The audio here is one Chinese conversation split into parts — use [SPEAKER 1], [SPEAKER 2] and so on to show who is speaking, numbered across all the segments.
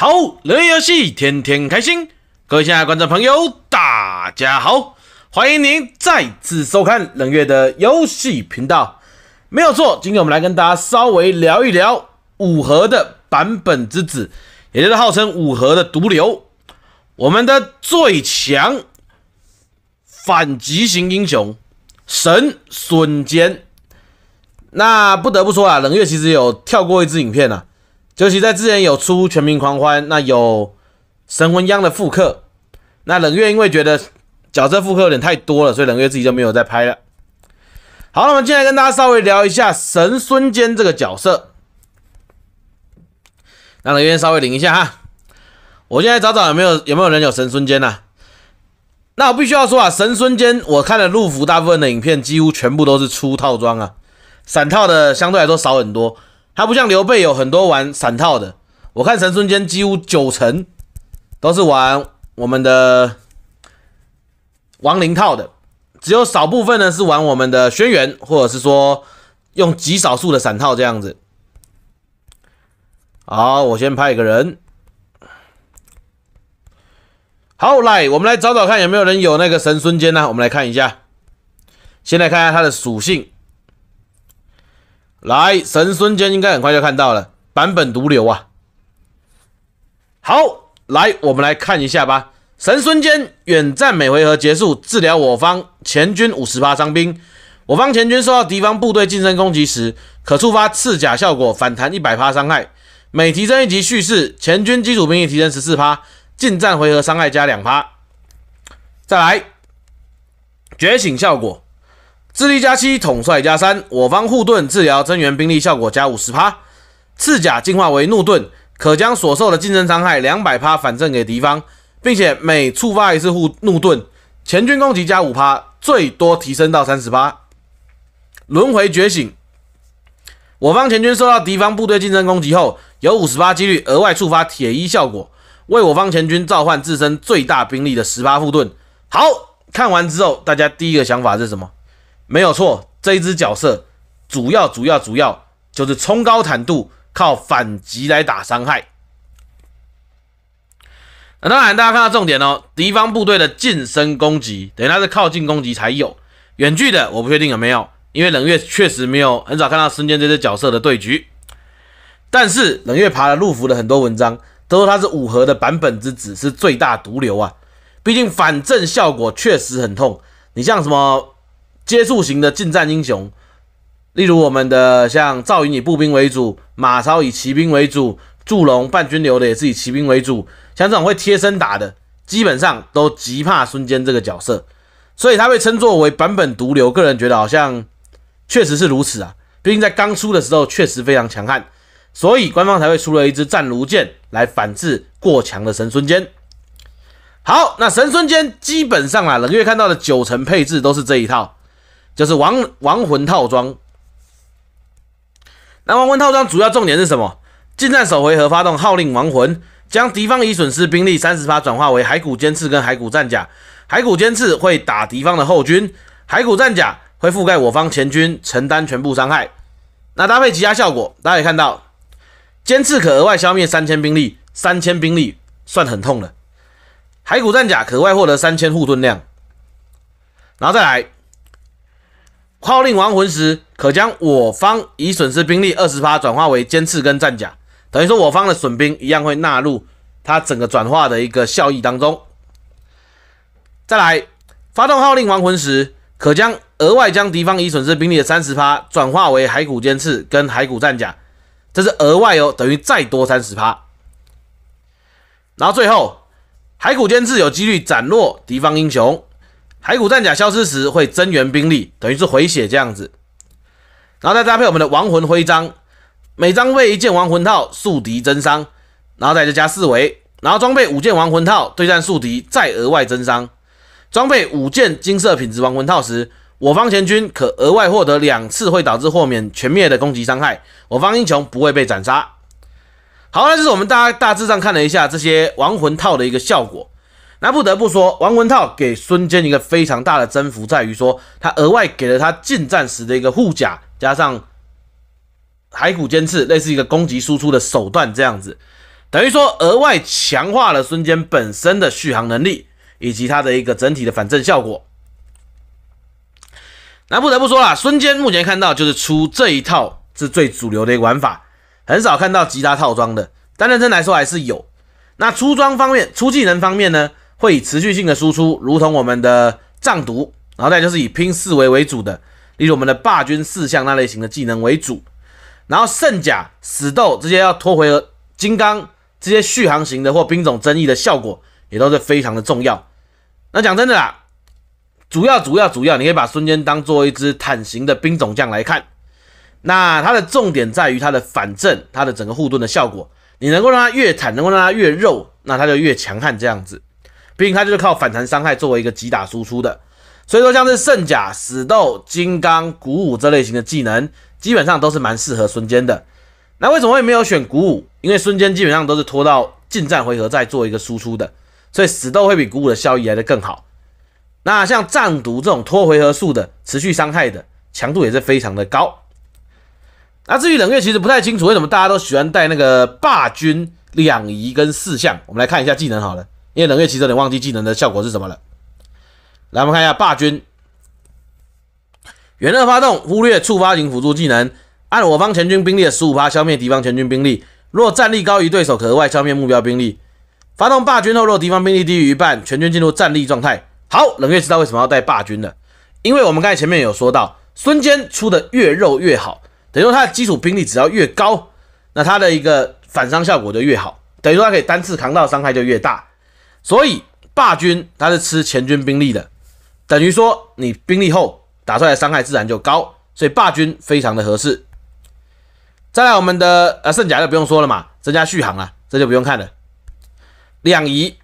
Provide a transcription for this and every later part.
[SPEAKER 1] 好，冷月游戏，天天开心！各位亲爱的观众朋友，大家好，欢迎您再次收看冷月的游戏频道。没有错，今天我们来跟大家稍微聊一聊五合的版本之子，也就是号称五合的毒瘤，我们的最强反极型英雄神孙坚。那不得不说啊，冷月其实有跳过一支影片呢。尤其在之前有出全民狂欢，那有神魂央的复刻，那冷月因为觉得角色复刻有点太多了，所以冷月自己就没有再拍了。好，那我们进来跟大家稍微聊一下神孙坚这个角色，那冷月稍微领一下哈。我现在找找有没有有没有人有神孙坚呐？那我必须要说啊，神孙坚我看了陆服大部分的影片，几乎全部都是出套装啊，散套的相对来说少很多。他不像刘备有很多玩散套的，我看神孙坚几乎九成都是玩我们的亡灵套的，只有少部分呢是玩我们的轩辕，或者是说用极少数的散套这样子。好，我先派一个人。好，来，我们来找找看有没有人有那个神孙坚呢？我们来看一下，先来看一下它的属性。来，神孙坚应该很快就看到了版本毒瘤啊！好，来，我们来看一下吧。神孙坚远战每回合结束，治疗我方前军五十发伤兵。我方前军受到敌方部队近身攻击时，可触发刺甲效果，反弹一百趴伤害。每提升一级蓄势，前军基础兵力提升十四趴，近战回合伤害加两趴。再来，觉醒效果。智力加七，统帅加三，我方护盾、治疗、增援兵力效果加五十趴。刺甲进化为怒盾，可将所受的竞争伤害两百趴反赠给敌方，并且每触发一次护怒盾，前军攻击加五趴，最多提升到三十趴。轮回觉醒，我方前军受到敌方部队近身攻击后，有五十八几率额外触发铁衣效果，为我方前军召唤自身最大兵力的十趴护盾。好看完之后，大家第一个想法是什么？没有错，这一只角色主要主要主要就是冲高坦度，靠反击来打伤害。那当然，大家看到重点哦，敌方部队的近身攻击，等于它是靠近攻击才有远距的，我不确定有没有，因为冷月确实没有很少看到孙坚这只角色的对局。但是冷月爬了陆服的很多文章，都说他是五合的版本之子，是最大毒瘤啊！毕竟反震效果确实很痛。你像什么？接触型的近战英雄，例如我们的像赵云以步兵为主，马超以骑兵为主，祝融半军流的也是以骑兵为主，像这种会贴身打的，基本上都极怕孙坚这个角色，所以他被称作为版本毒瘤。个人觉得好像确实是如此啊，毕竟在刚出的时候确实非常强悍，所以官方才会出了一支战卢剑来反制过强的神孙坚。好，那神孙坚基本上啊，冷月看到的九成配置都是这一套。就是亡亡魂套装，那亡魂套装主要重点是什么？近战首回合发动号令亡魂，将敌方已损失兵力三十发转化为骸骨尖刺跟骸骨战甲。骸骨尖刺会打敌方的后军，骸骨战甲会覆盖我方前军，承担全部伤害。那搭配其他效果，大家也看到，尖刺可额外消灭三千兵力，三千兵力算很痛了。骸骨战甲可外获得三千护盾量，然后再来。号令亡魂时，可将我方已损失兵力二十趴转化为尖刺跟战甲，等于说我方的损兵一样会纳入它整个转化的一个效益当中。再来，发动号令亡魂时，可将额外将敌方已损失兵力的三十趴转化为骸骨尖刺跟骸骨战甲，这是额外哦，等于再多三十趴。然后最后，骸骨尖刺有几率斩落敌方英雄。骸骨战甲消失时会增援兵力，等于是回血这样子。然后再搭配我们的亡魂徽章，每张为一件亡魂套宿敌增伤，然后再加四维。然后装备五件亡魂套对战宿敌再额外增伤。装备五件金色品质亡魂套时，我方前军可额外获得两次会导致豁免全灭的攻击伤害，我方英雄不会被斩杀。好，那这是我们大大致上看了一下这些亡魂套的一个效果。那不得不说，王文涛给孙坚一个非常大的增幅，在于说他额外给了他近战时的一个护甲，加上骸骨尖刺，类似一个攻击输出的手段这样子，等于说额外强化了孙坚本身的续航能力以及他的一个整体的反震效果。那不得不说啦，孙坚目前看到就是出这一套是最主流的一个玩法，很少看到其他套装的。但认真来说还是有。那出装方面，出技能方面呢？会以持续性的输出，如同我们的藏毒，然后再就是以拼四维为主的，例如我们的霸军四象那类型的技能为主，然后圣甲、死斗这些要拖回金刚这些续航型的或兵种争议的效果也都是非常的重要。那讲真的啦，主要主要主要，你可以把孙坚当做一支坦型的兵种将来看，那它的重点在于它的反震、它的整个护盾的效果，你能够让它越坦，能够让它越肉，那它就越强悍这样子。竟它就是靠反弹伤害作为一个击打输出的，所以说像是圣甲、死斗、金刚、鼓舞这类型的技能，基本上都是蛮适合孙坚的。那为什么会没有选鼓舞？因为孙坚基本上都是拖到近战回合再做一个输出的，所以死斗会比鼓舞的效益来的更好。那像战毒这种拖回合数的持续伤害的强度也是非常的高。那至于冷月，其实不太清楚为什么大家都喜欢带那个霸君两仪跟四象。我们来看一下技能好了。因为冷月其实有点忘记技能的效果是什么了。来，我们看一下霸军，元乐发动忽略触发型辅助技能，按我方全军兵力的十五消灭敌方全军兵力。若战力高于对手，可额外消灭目标兵力。发动霸军后，若敌方兵力低于一半，全军进入战力状态。好，冷月知道为什么要带霸军了，因为我们刚才前面有说到，孙坚出的越肉越好，等于说他的基础兵力只要越高，那他的一个反伤效果就越好，等于说他可以单次扛到伤害就越大。所以霸军它是吃前军兵力的，等于说你兵力厚，打出来伤害自然就高，所以霸军非常的合适。再来我们的呃圣甲就不用说了嘛，增加续航啊，这就不用看了。两仪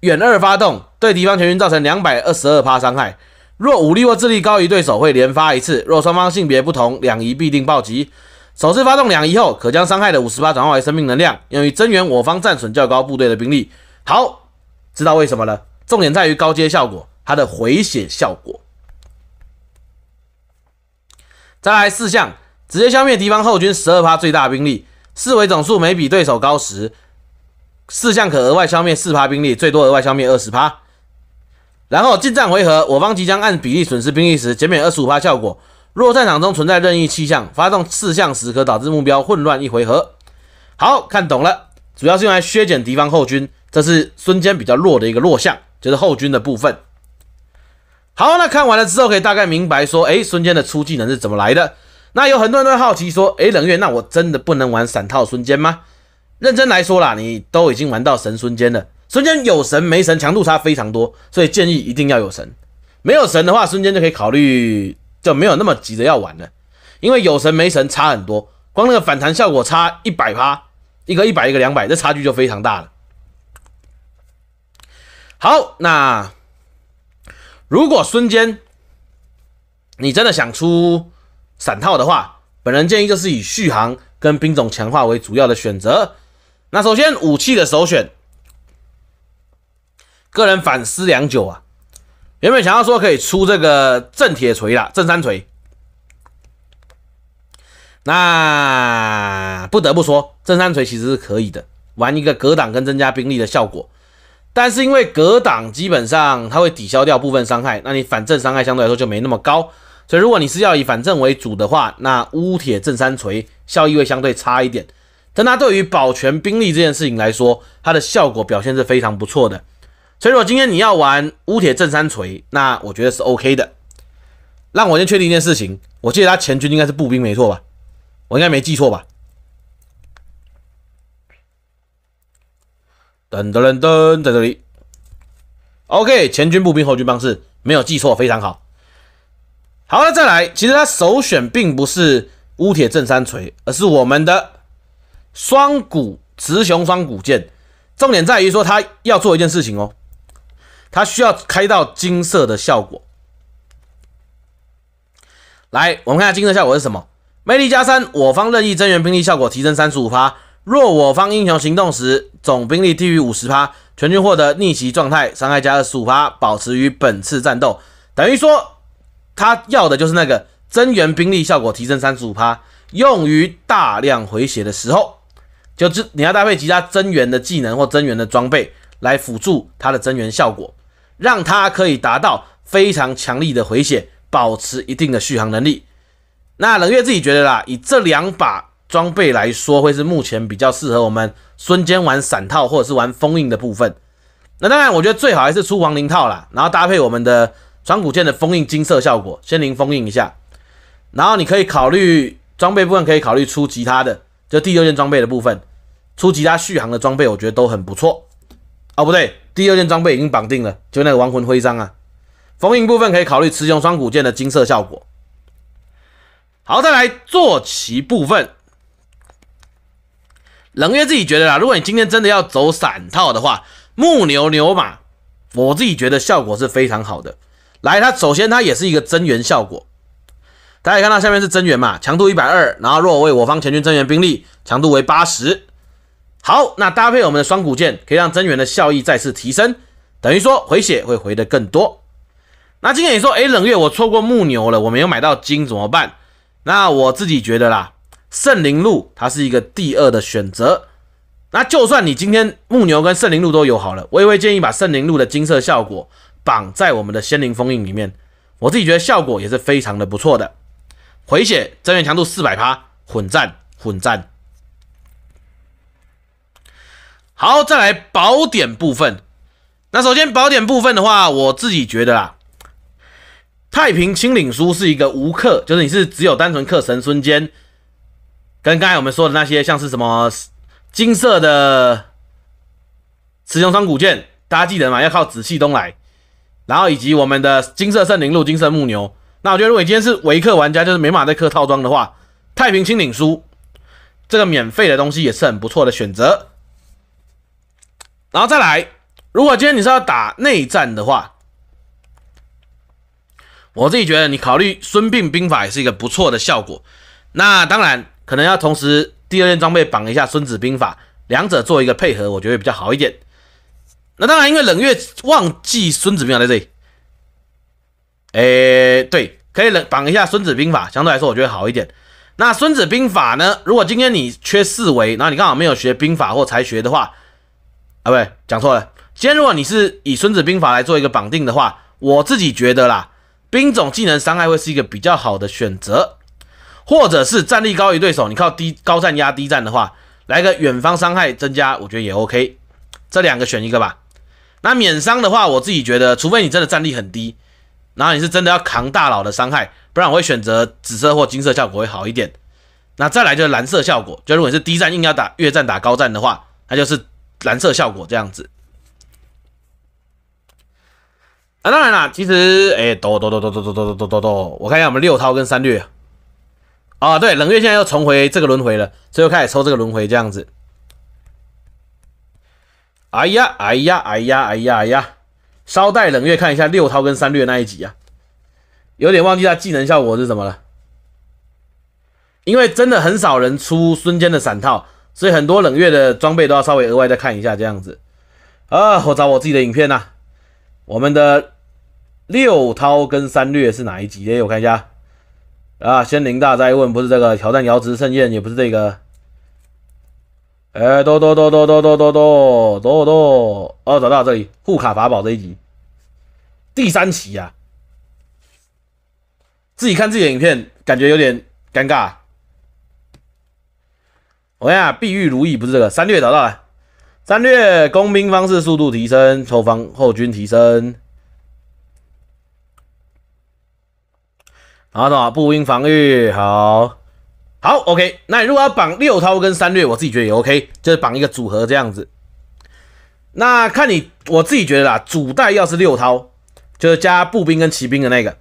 [SPEAKER 1] 远二发动，对敌方全军造成两百二十二伤害。若武力或智力高于对手，会连发一次。若双方性别不同，两仪必定暴击。首次发动两仪后，可将伤害的五十趴转化为生命能量，用于增援我方战损较高部队的兵力。好。知道为什么了？重点在于高阶效果，它的回血效果。再来四项，直接消灭敌方后军十二趴最大兵力，四维总数每比对手高时，四项可额外消灭四趴兵力，最多额外消灭二十趴。然后近战回合，我方即将按比例损失兵力时，减免二十五趴效果。若战场中存在任意气象，发动四项时可导致目标混乱一回合。好看懂了，主要是用来削减敌方后军。这是孙坚比较弱的一个弱项，就是后军的部分。好，那看完了之后，可以大概明白说，哎，孙坚的出技能是怎么来的。那有很多人都好奇说，哎，冷月，那我真的不能玩散套孙坚吗？认真来说啦，你都已经玩到神孙坚了。孙坚有神没神，强度差非常多，所以建议一定要有神。没有神的话，孙坚就可以考虑就没有那么急着要玩了，因为有神没神差很多，光那个反弹效果差一百趴，一个一百一个两百，这差距就非常大了。好，那如果孙坚，你真的想出散套的话，本人建议就是以续航跟兵种强化为主要的选择。那首先武器的首选，个人反思良久啊，原本想要说可以出这个震铁锤啦，震三锤。那不得不说，震三锤其实是可以的，玩一个格挡跟增加兵力的效果。但是因为隔挡，基本上它会抵消掉部分伤害，那你反正伤害相对来说就没那么高，所以如果你是要以反正为主的话，那乌铁震三锤效益会相对差一点。但它对于保全兵力这件事情来说，它的效果表现是非常不错的。所以如果今天你要玩乌铁震三锤，那我觉得是 OK 的。让我先确定一件事情，我记得他前军应该是步兵没错吧？我应该没记错吧？噔噔噔，噔，在这里。OK，前军步兵，后军帮式没有记错，非常好。好了，再来。其实他首选并不是乌铁震山锤，而是我们的双股雌雄双股剑。重点在于说，他要做一件事情哦，他需要开到金色的效果。来，我们看下金色效果是什么？魅力加三，我方任意增援兵力效果提升三十五%。若我方英雄行动时，总兵力低于五十%，全军获得逆袭状态，伤害加二十五%，保持于本次战斗。等于说，他要的就是那个增援兵力效果提升三十五%，用于大量回血的时候，就这你要搭配其他增援的技能或增援的装备来辅助他的增援效果，让他可以达到非常强力的回血，保持一定的续航能力。那冷月自己觉得啦，以这两把。装备来说会是目前比较适合我们孙坚玩散套或者是玩封印的部分。那当然，我觉得最好还是出亡灵套啦，然后搭配我们的双股剑的封印金色效果，先灵封印一下。然后你可以考虑装备部分，可以考虑出其他的，就第二件装备的部分，出其他续航的装备，我觉得都很不错。哦，不对，第二件装备已经绑定了，就那个亡魂徽章啊。封印部分可以考虑雌雄双股剑的金色效果。好，再来坐骑部分。冷月自己觉得啦，如果你今天真的要走散套的话，木牛牛马，我自己觉得效果是非常好的。来，它首先它也是一个增援效果，大家看到下面是增援嘛，强度一百二，然后若为我方前军增援兵力，强度为八十。好，那搭配我们的双股剑，可以让增援的效益再次提升，等于说回血会回得更多。那今天你说，哎，冷月我错过木牛了，我没有买到金怎么办？那我自己觉得啦。圣灵路，它是一个第二的选择。那就算你今天木牛跟圣灵路都有好了，我也会建议把圣灵路的金色效果绑在我们的仙灵封印里面。我自己觉得效果也是非常的不错的，回血增援强度四百趴，混战混战。好，再来宝典部分。那首先宝典部分的话，我自己觉得啊，太平清领书是一个无克，就是你是只有单纯克神孙坚。跟刚才我们说的那些，像是什么金色的雌雄双股剑，家记得嘛要靠紫气东来，然后以及我们的金色圣灵鹿、金色牧牛。那我觉得，如果你今天是维克玩家，就是没马在克套装的话，《太平清领书》这个免费的东西也是很不错的选择。然后再来，如果今天你是要打内战的话，我自己觉得你考虑《孙膑兵法》也是一个不错的效果。那当然。可能要同时第二件装备绑一下《孙子兵法》，两者做一个配合，我觉得比较好一点。那当然，因为冷月忘记《孙子兵法》在这里。诶，对，可以绑一下《孙子兵法》，相对来说我觉得好一点。那《孙子兵法》呢？如果今天你缺四维，然后你刚好没有学兵法或才学的话，啊，不对，讲错了。今天如果你是以《孙子兵法》来做一个绑定的话，我自己觉得啦，兵种技能伤害会是一个比较好的选择。或者是战力高于对手，你靠低高战压低战的话，来个远方伤害增加，我觉得也 OK。这两个选一个吧。那免伤的话，我自己觉得，除非你真的战力很低，然后你是真的要扛大佬的伤害，不然我会选择紫色或金色效果会好一点。那再来就是蓝色效果，就如果你是低战硬要打越战打高战的话，那就是蓝色效果这样子。啊，当然啦，其实，哎，抖抖抖抖抖抖抖抖抖抖，我看一下我们六涛跟三略。啊，对，冷月现在又重回这个轮回了，所以又开始抽这个轮回这样子。哎呀，哎呀，哎呀，哎呀哎呀！稍待冷月看一下六韬跟三略那一集啊，有点忘记他技能效果是什么了。因为真的很少人出孙坚的散套，所以很多冷月的装备都要稍微额外再看一下这样子。啊，我找我自己的影片呐。我们的六韬跟三略是哪一集哎，我看一下。啊！仙灵大灾问不是这个，挑战瑶池盛宴也不是这个。哎，多多多多多多多多哦，找到这里，护卡法宝这一集，第三期呀。自己看自己的影片，感觉有点尴尬。我呀，碧玉如意不是这个？三略找到了，三略工兵方式速度提升，抽方后军提升。然后的话，步兵防御，好好，OK。那如果要绑六韬跟三略，我自己觉得也 OK，就是绑一个组合这样子。那看你，我自己觉得啦，主带要是六套，就是加步兵跟骑兵的那个。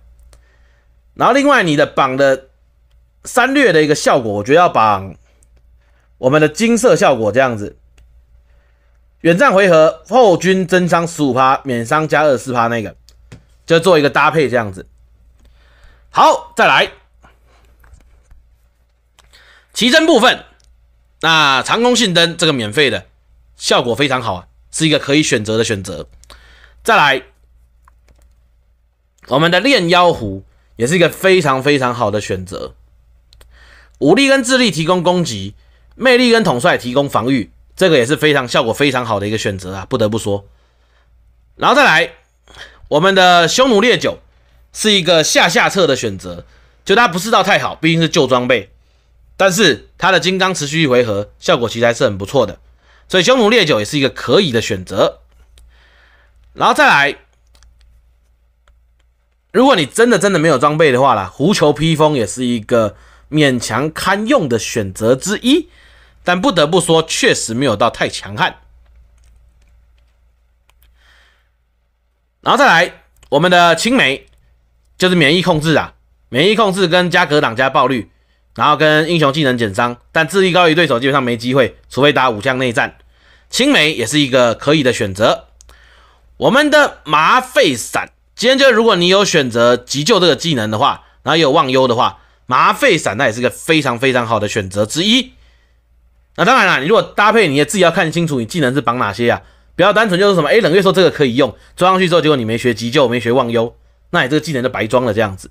[SPEAKER 1] 然后另外你的绑的三略的一个效果，我觉得要绑我们的金色效果这样子，远战回合后军增伤十五趴，免伤加二四趴那个，就做一个搭配这样子。好，再来奇珍部分，那长弓信灯这个免费的，效果非常好，是一个可以选择的选择。再来，我们的炼妖壶也是一个非常非常好的选择，武力跟智力提供攻击，魅力跟统帅提供防御，这个也是非常效果非常好的一个选择啊，不得不说。然后再来，我们的匈奴烈酒。是一个下下策的选择，就它不是到太好，毕竟是旧装备，但是它的金刚持续一回合效果其实还是很不错的，所以匈奴烈酒也是一个可以的选择。然后再来，如果你真的真的没有装备的话啦，狐裘披风也是一个勉强堪用的选择之一，但不得不说，确实没有到太强悍。然后再来，我们的青梅。就是免疫控制啊，免疫控制跟加格挡加暴率，然后跟英雄技能减伤，但智力高于对手基本上没机会，除非打五项内战。青梅也是一个可以的选择。我们的麻沸散，今天就如果你有选择急救这个技能的话，然后也有忘忧的话，麻沸散那也是个非常非常好的选择之一。那当然了，你如果搭配你也自己要看清楚你技能是绑哪些啊，不要单纯就是什么哎冷月说这个可以用，装上去之后结果你没学急救，没学忘忧。那你这个技能就白装了，这样子。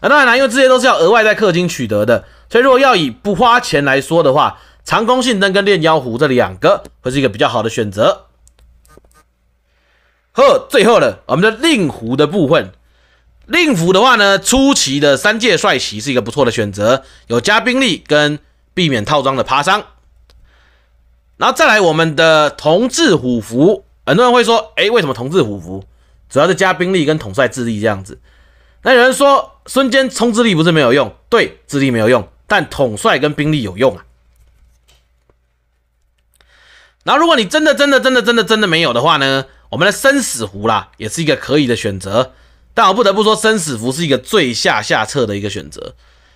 [SPEAKER 1] 那当然啦，因为这些都是要额外在氪金取得的，所以如果要以不花钱来说的话，长弓信灯跟炼妖壶这两个会是一个比较好的选择。呵，最后了，我们的令狐的部分，令狐的话呢，出奇的三界帅旗是一个不错的选择，有加兵力跟避免套装的趴伤。然后再来我们的铜制虎符，很多人会说，哎，为什么铜制虎符？主要是加兵力跟统帅智力这样子。那有人说孙坚冲智力不是没有用，对智力没有用，但统帅跟兵力有用啊。然后如果你真的真的真的真的真的没有的话呢？我们的生死符啦，也是一个可以的选择。但我不得不说，生死符是一个最下下策的一个选择，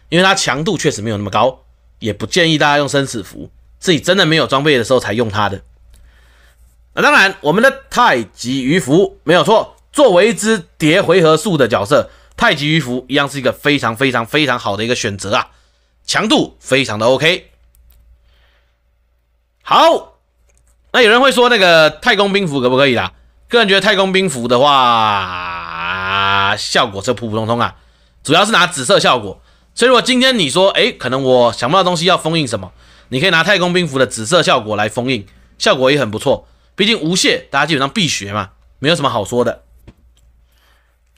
[SPEAKER 1] 因为它强度确实没有那么高，也不建议大家用生死符，是你真的没有装备的时候才用它的。那当然，我们的太极鱼符没有错。作为一只叠回合数的角色，太极鱼符一样是一个非常非常非常好的一个选择啊，强度非常的 OK。好，那有人会说那个太空兵符可不可以啦？个人觉得太空兵符的话，效果是普普通通啊，主要是拿紫色效果。所以如果今天你说，哎，可能我想不到东西要封印什么，你可以拿太空兵符的紫色效果来封印，效果也很不错。毕竟无懈，大家基本上必学嘛，没有什么好说的。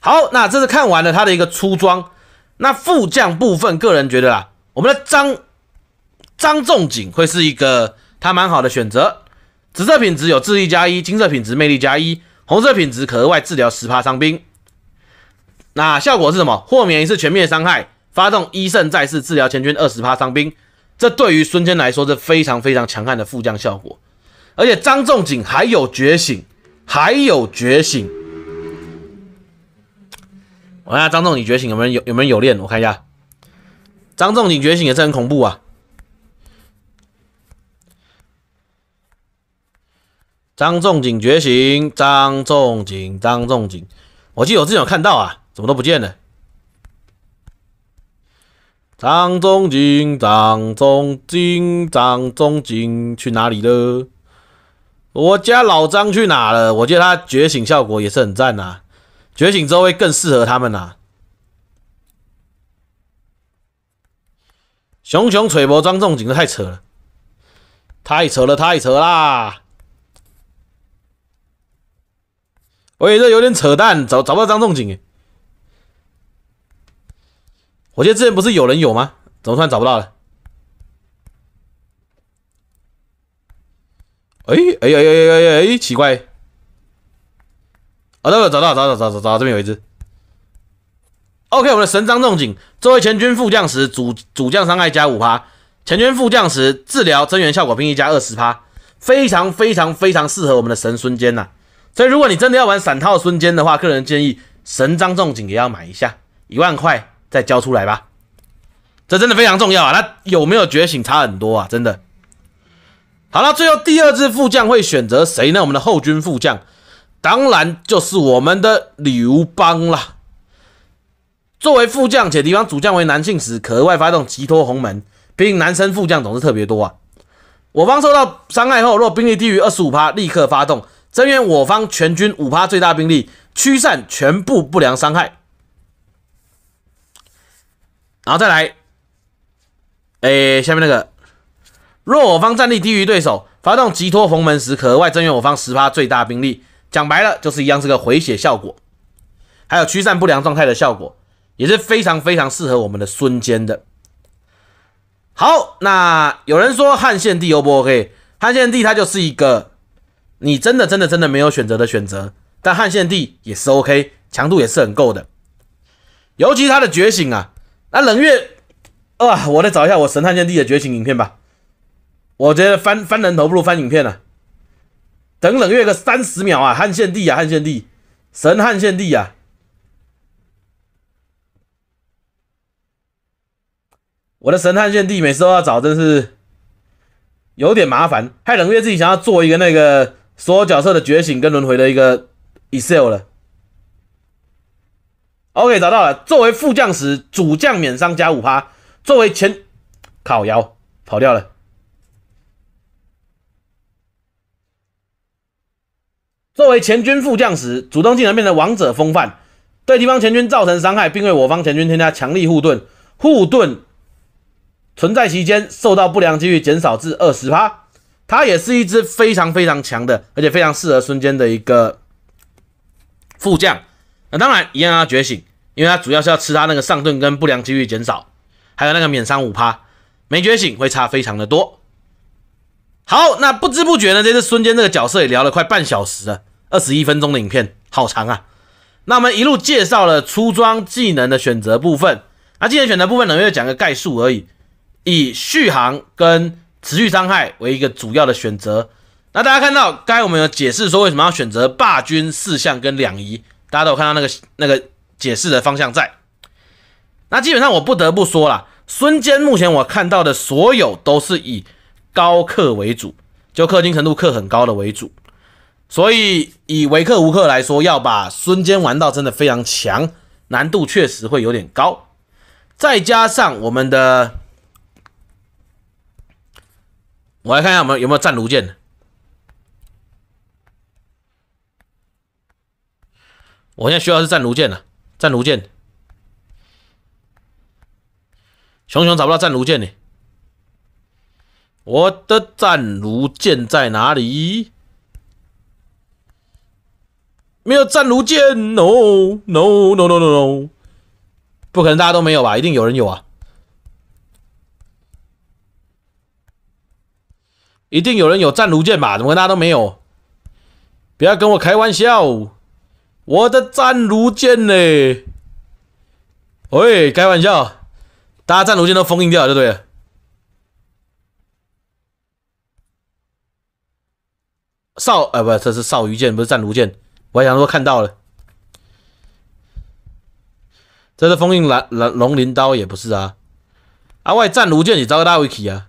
[SPEAKER 1] 好，那这是看完了他的一个出装，那副将部分，个人觉得啊，我们的张张仲景会是一个他蛮好的选择。紫色品质有智力加一，金色品质魅力加一，红色品质可额外治疗十帕伤兵。那效果是什么？豁免一次全面伤害，发动一胜再试治疗千军二十帕伤兵。这对于孙坚来说是非常非常强悍的副将效果，而且张仲景还有觉醒，还有觉醒。我看下张仲景觉醒有没有有有没有有练？我看一下张仲景觉醒也是很恐怖啊！张仲景觉醒，张仲景，张仲景，我记得我之前有看到啊，怎么都不见了？张仲景，张仲景，张仲景去哪里了？我家老张去哪了？我记得他觉醒效果也是很赞啊！觉醒之后会更适合他们呐。熊熊锤博张仲景这太扯了，太扯了，太扯啦！喂，这有点扯淡，找找不到张仲景我记得之前不是有人有吗？怎么突然找不到了？哎哎哎哎哎哎！奇怪。找到找到找到，找到，找，这边有一只。OK，我们的神张仲景作为前军副将时，主主将伤害加五趴；前军副将时，治疗增援效果兵力加二十趴，非常非常非常适合我们的神孙坚呐。所以，如果你真的要玩散套孙坚的话，个人建议神张仲景也要买一下，一万块再交出来吧。这真的非常重要啊！他有没有觉醒差很多啊？真的。好了，最后第二支副将会选择谁呢？我们的后军副将。当然就是我们的刘邦啦。作为副将，且敌方主将为男性时，可额外发动急托鸿门，并男生副将总是特别多啊。我方受到伤害后，若兵力低于二十五趴，立刻发动增援，我方全军五趴最大兵力驱散全部不良伤害。然后再来，哎，下面那个，若我方战力低于对手，发动急托鸿门时，可额外增援我方十趴最大兵力。讲白了就是一样是个回血效果，还有驱散不良状态的效果，也是非常非常适合我们的孙坚的。好，那有人说汉献帝 O 不 OK？汉献帝他就是一个你真的真的真的没有选择的选择，但汉献帝也是 OK，强度也是很够的，尤其他的觉醒啊，那冷月啊，我再找一下我神汉献帝的觉醒影片吧，我觉得翻翻人头不如翻影片呢。等冷月个三十秒啊！汉献帝啊，汉献帝神汉献帝啊！我的神汉献帝每次都要找，真是有点麻烦。害冷月自己想要做一个那个所有角色的觉醒跟轮回的一个 Excel 了。OK，找到了。作为副将时，主将免伤加五趴。作为前，烤窑跑掉了。作为前军副将时，主动技能变得王者风范，对敌方前军造成伤害，并为我方前军添加强力护盾。护盾存在期间，受到不良几率减少至二十%。它也是一支非常非常强的，而且非常适合孙坚的一个副将。那当然，一样要觉醒，因为它主要是要吃它那个上盾跟不良几率减少，还有那个免伤五%。没觉醒会差非常的多。好，那不知不觉呢，这次孙坚这个角色也聊了快半小时了。二十一分钟的影片，好长啊！那我们一路介绍了出装技能的选择部分，那技能选择部分，我又讲个概述而已，以续航跟持续伤害为一个主要的选择。那大家看到，该我们有解释说为什么要选择霸君四项跟两仪，大家都有看到那个那个解释的方向在。那基本上我不得不说了，孙坚目前我看到的所有都是以高克为主，就氪金程度氪很高的为主。所以以维克乌克来说，要把孙坚玩到真的非常强，难度确实会有点高。再加上我们的，我来看一下我们有没有战卢剑。我现在需要是战卢剑了，战卢剑。熊熊找不到战卢剑呢，我的战卢剑在哪里？没有战卢剑？No No No No No No，不可能，大家都没有吧？一定有人有啊！一定有人有战卢剑吧？怎么大家都没有？不要跟我开玩笑！我的战卢剑呢？喂，开玩笑，大家战卢剑都封印掉，就对了。少，哎，不，这是少鱼剑，不是战卢剑。我还想说看到了，这是封印蓝蓝龙鳞刀也不是啊，啊外战卢剑也招个大武器啊？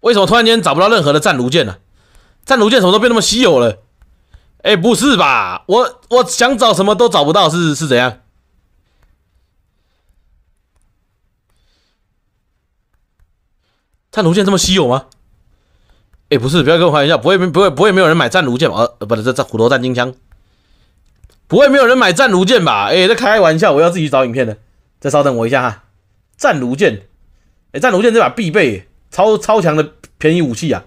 [SPEAKER 1] 为什么突然间找不到任何的战卢剑了？战卢剑什么时候变那么稀有了？哎，不是吧？我我想找什么都找不到，是是怎样？战卢剑这么稀有吗？哎，不是，不要跟我开玩笑，不会，不会，不会没有人买战卢剑吧？呃，不是，这这虎头战金枪，不会没有人买战卢剑吧？哎，这开玩笑，我要自己找影片的，再稍等我一下哈。战卢剑，哎，战卢剑这把必备，超超强的便宜武器啊，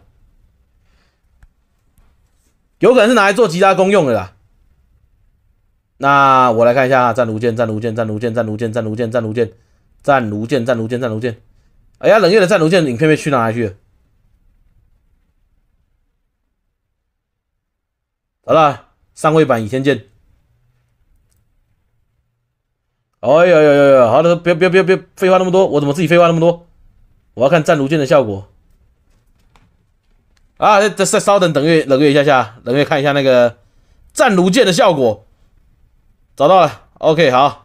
[SPEAKER 1] 有可能是拿来做其他功用的啦。那我来看一下战卢剑，战卢剑，战卢剑，战卢剑，战卢剑，战卢剑，战卢剑，战卢剑，战卢剑。哎呀，冷月的战卢剑影片被去哪去？好了，上位版倚天剑。哎呀呀呀呀！好了，别别别别废话那么多，我怎么自己废话那么多？我要看战卢剑的效果。啊，再再稍等等月冷月一下下，冷月看一下那个战卢剑的效果。找到了，OK，好。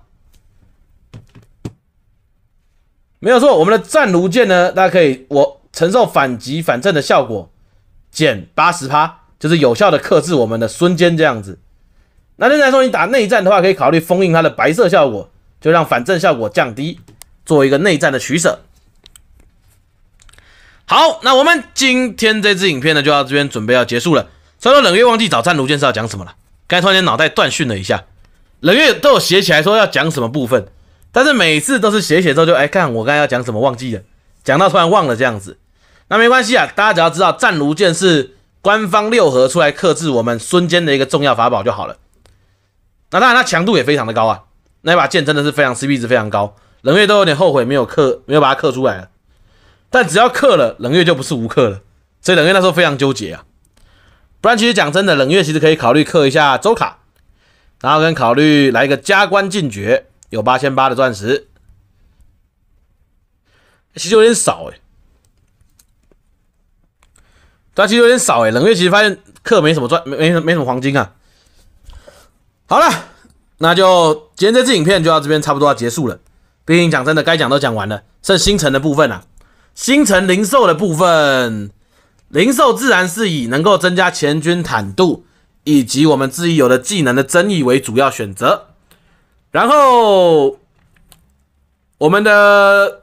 [SPEAKER 1] 没有错，我们的战卢剑呢，大家可以我承受反击反震的效果减八十趴，就是有效的克制我们的孙坚这样子。那正常说你打内战的话，可以考虑封印它的白色效果，就让反震效果降低，做一个内战的取舍。好，那我们今天这支影片呢，就到这边准备要结束了。所以说冷月忘记找战卢剑是要讲什么了，刚才突然间脑袋断讯了一下，冷月都有写起来说要讲什么部分。但是每次都是写写之后就哎，看我刚才要讲什么忘记了，讲到突然忘了这样子，那没关系啊，大家只要知道战卢剑是官方六合出来克制我们孙坚的一个重要法宝就好了。那当然，它强度也非常的高啊，那把剑真的是非常 C P 值非常高，冷月都有点后悔没有刻，没有把它刻出来了。但只要刻了，冷月就不是无刻了，所以冷月那时候非常纠结啊。不然其实讲真的，冷月其实可以考虑刻一下周卡，然后跟考虑来一个加官进爵。有八千八的钻石，其实有点少哎，其实有点少哎，冷月其实发现克没什么钻，没没没什么黄金啊。好了，那就今天这支影片就到这边差不多要结束了。毕竟讲真的，该讲都讲完了，剩星辰的部分啊，星辰零售的部分，零售自然是以能够增加前军坦度以及我们自己有的技能的增益为主要选择。然后，我们的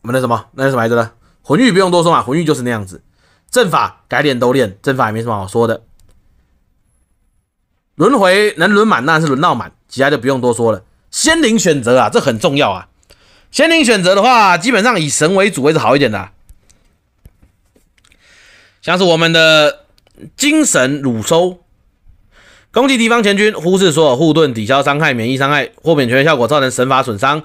[SPEAKER 1] 我们的什么？那是什么来着呢？魂玉不用多说啊，魂玉就是那样子。阵法改练都练，阵法也没什么好说的。轮回能轮满，那是轮到满，其他就不用多说了。仙灵选择啊，这很重要啊。仙灵选择的话，基本上以神为主，还是好一点的，像是我们的精神鲁收。攻击敌方全军，忽视所有护盾，抵消伤害，免疫伤害，豁免全效果，造成神法损伤。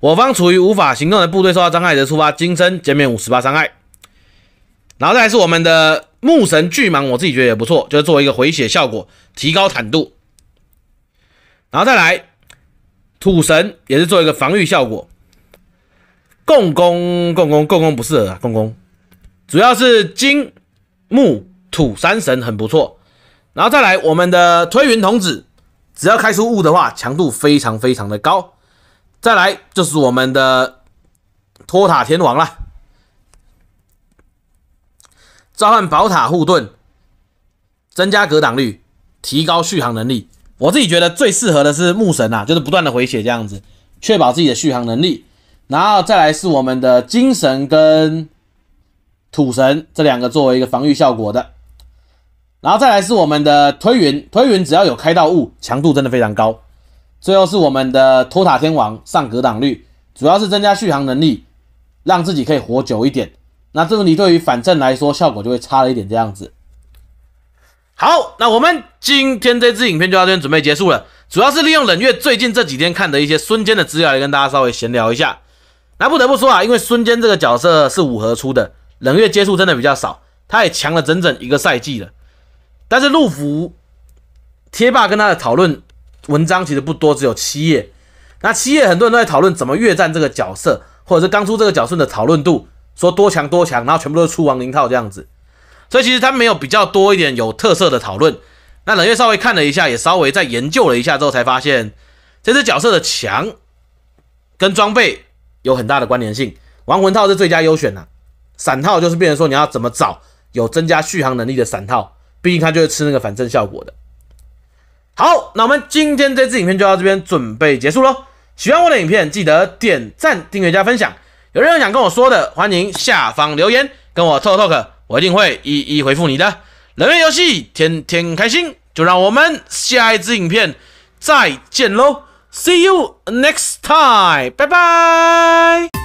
[SPEAKER 1] 我方处于无法行动的部队受到伤害则触发金身减免五十八伤害。然后再来是我们的木神巨蟒，我自己觉得也不错，就是做一个回血效果，提高坦度。然后再来土神也是做一个防御效果。共工，共工，共工不适合啊，共工，主要是金、木、土三神很不错。然后再来，我们的推云童子，只要开出雾的话，强度非常非常的高。再来就是我们的托塔天王了，召唤宝塔护盾，增加格挡率，提高续航能力。我自己觉得最适合的是木神啊，就是不断的回血这样子，确保自己的续航能力。然后再来是我们的金神跟土神这两个作为一个防御效果的。然后再来是我们的推云，推云只要有开到雾，强度真的非常高。最后是我们的托塔天王上格挡率，主要是增加续航能力，让自己可以活久一点。那这个你对于反正来说效果就会差了一点这样子。好，那我们今天这支影片就到这边准备结束了，主要是利用冷月最近这几天看的一些孙坚的资料来跟大家稍微闲聊一下。那不得不说啊，因为孙坚这个角色是五合出的，冷月接触真的比较少，他也强了整整一个赛季了。但是陆服贴吧跟他的讨论文章其实不多，只有七页。那七页很多人都在讨论怎么越战这个角色，或者是刚出这个角色的讨论度，说多强多强，然后全部都出亡灵套这样子。所以其实他没有比较多一点有特色的讨论。那冷月稍微看了一下，也稍微再研究了一下之后，才发现这只角色的强跟装备有很大的关联性。亡魂套是最佳优选啊，散套就是变成说你要怎么找有增加续航能力的散套。毕竟它就是吃那个反正效果的。好，那我们今天这支影片就到这边准备结束喽。喜欢我的影片记得点赞、订阅、加分享。有任何想跟我说的，欢迎下方留言跟我 talk talk，我一定会一一回复你的。人类游戏天天开心，就让我们下一支影片再见喽！See you next time，拜拜。